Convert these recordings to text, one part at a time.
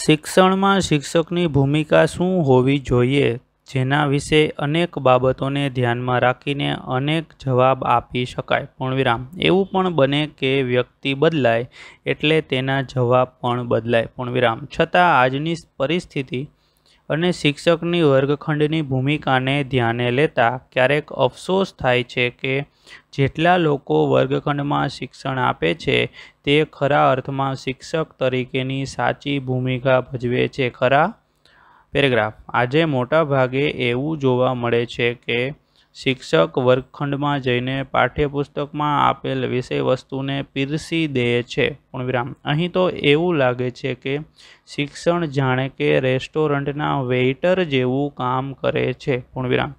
શિક્ષણમાં શિક્ષકની ભૂમિકા શું હોવી જોઈએ જેના વિશે અનેક બાબતોને ધ્યાનમાં રાખીને અનેક જવાબ આપી શકાય પણ વિરામ એવું પણ બને કે વ્યક્તિ બદલાય એટલે તેના જવાબ પણ બદલાય પણ વિરામ છતાં આજની પરિસ્થિતિ અને શિક્ષકની વર્ગખંડની ભૂમિકાને ધ્યાને લેતા ક્યારેક અફસોસ થાય છે કે જેટલા લોકો વર્ગખંડમાં શિક્ષણ આપે છે તે ખરા અર્થમાં શિક્ષક તરીકેની સાચી ભૂમિકા ભજવે છે ખરા પેરેગ્રાફ આજે મોટાભાગે એવું જોવા મળે છે કે શિક્ષક વર્ગખંડમાં જઈને પાઠ્યપુસ્તકમાં આપેલ વિષય વસ્તુને પીરસી દે છે પણ વિરામ અહીં તો એવું લાગે છે કે શિક્ષણ જાણે કે રેસ્ટોરન્ટના વેઇટર જેવું કામ કરે છે પણ વિરામ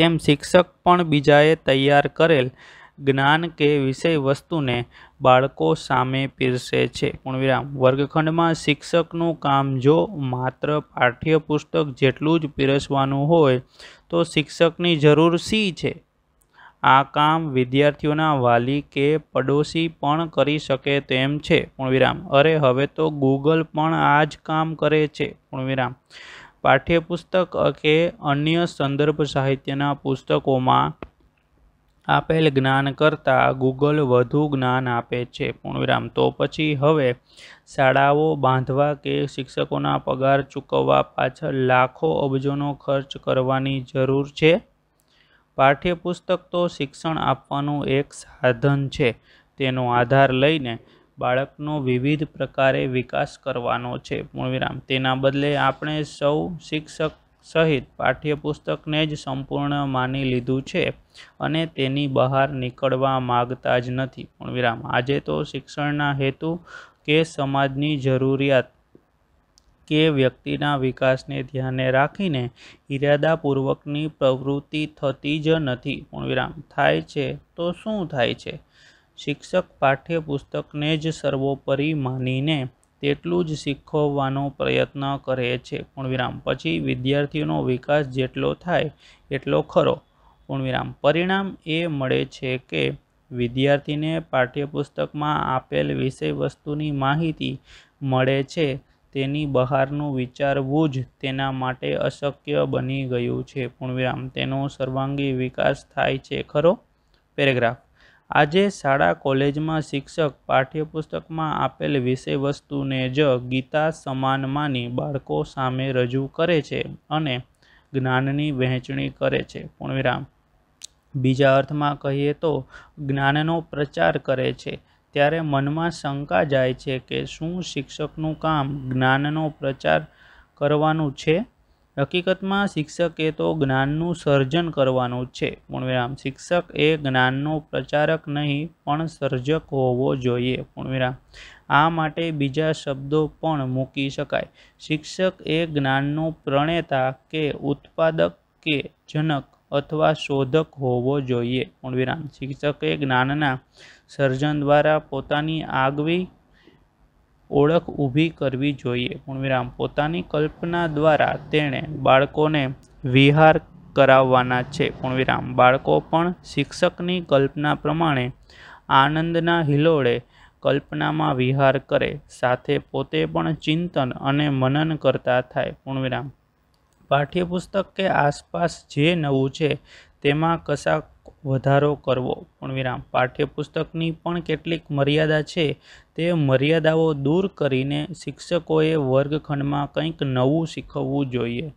તેમ શિક્ષક પણ બીજાએ તૈયાર કરેલ જ્ઞાન કે વિષય વસ્તુને બાળકો સામે પીરસે છે પૂર્ણવિરામ વર્ગખંડમાં શિક્ષકનું કામ જો માત્ર પાઠ્યપુસ્તક જેટલું જ પીરસવાનું હોય તો શિક્ષકની જરૂર સી છે આ કામ વિદ્યાર્થીઓના વાલી કે પડોશી પણ કરી શકે તેમ છે પૂર્ણવિરામ અરે હવે તો ગૂગલ પણ આ જ કામ કરે છે પૂર્ણવિરામ પાઠ્યપુસ્તક કે અન્ય સંદર્ભ સાહિત્યના પુસ્તકોમાં આપેલ જ્ઞાન કરતાં ગૂગલ વધુ જ્ઞાન આપે છે પૂર્ણવિરામ તો પછી હવે શાળાઓ બાંધવા કે શિક્ષકોના પગાર ચૂકવવા પાછળ લાખો અબજોનો ખર્ચ કરવાની જરૂર છે પાઠ્યપુસ્તક તો શિક્ષણ આપવાનું એક સાધન છે તેનો આધાર લઈને બાળકનો વિવિધ પ્રકારે વિકાસ કરવાનો છે પૂર્ણવિરામ તેના બદલે આપણે સૌ શિક્ષક સહિત પાઠ્યપુસ્તકને જ સંપૂર્ણ માની લીધું છે અને તેની બહાર નીકળવા માગતા જ નથી પણ વિરામ આજે તો શિક્ષણના હેતુ કે સમાજની જરૂરિયાત કે વ્યક્તિના વિકાસને ધ્યાને રાખીને ઇરાદાપૂર્વકની પ્રવૃત્તિ થતી જ નથી પણ વિરામ થાય છે તો શું થાય છે શિક્ષક પાઠ્યપુસ્તકને જ સર્વોપરી માનીને તેટલું જ શીખવવાનો પ્રયત્ન કરે છે પૂર્ણવિરામ પછી વિદ્યાર્થીઓનો વિકાસ જેટલો થાય એટલો ખરો પૂર્ણવિરામ પરિણામ એ મળે છે કે વિદ્યાર્થીને પાઠ્યપુસ્તકમાં આપેલ વિષય વસ્તુની માહિતી મળે છે તેની બહારનું વિચારવું જ તેના માટે અશક્ય બની ગયું છે પૂર્ણવિરામ તેનો સર્વાંગી વિકાસ થાય છે ખરો પેરેગ્રાફ આજે શાળા કોલેજમાં શિક્ષક પાઠ્યપુસ્તકમાં આપેલ વિષયવસ્તુને જ ગીતા સમાન માની બાળકો સામે રજૂ કરે છે અને જ્ઞાનની વહેંચણી કરે છે પૂર્ણવિરામ બીજા અર્થમાં કહીએ તો જ્ઞાનનો પ્રચાર કરે છે ત્યારે મનમાં શંકા જાય છે કે શું શિક્ષકનું કામ જ્ઞાનનો પ્રચાર કરવાનું છે હકીકતમાં શિક્ષક એ તો જ્ઞાનનું સર્જન કરવાનું છે પૂર્ણવિરામ શિક્ષક એ જ્ઞાનનો પ્રચારક નહીં પણ સર્જક હોવો જોઈએ પૂર્ણવિરામ આ માટે બીજા શબ્દો પણ મૂકી શકાય શિક્ષક એ જ્ઞાનનો પ્રણેતા કે ઉત્પાદક કે જનક અથવા શોધક હોવો જોઈએ પૂર્ણવિરામ શિક્ષકે જ્ઞાનના સર્જન દ્વારા પોતાની આગવી ઓળખ ઊભી કરવી જોઈએ પૂર્ણવિરામ પોતાની કલ્પના દ્વારા તેણે બાળકોને વિહાર કરાવવાના છે પૂર્ણવિરામ બાળકો પણ શિક્ષકની કલ્પના પ્રમાણે આનંદના હિલોળે કલ્પનામાં વિહાર કરે સાથે પોતે પણ ચિંતન અને મનન કરતા થાય પૂર્ણવિરામ પાઠ્યપુસ્તક કે આસપાસ જે નવું છે તેમાં કશાક વધારો કરવો પણ વિરામ પાઠ્યપુસ્તકની પણ કેટલીક મર્યાદા છે તે મર્યાદાઓ દૂર કરીને શિક્ષકોએ વર્ગખંડમાં કંઈક નવું શીખવવું જોઈએ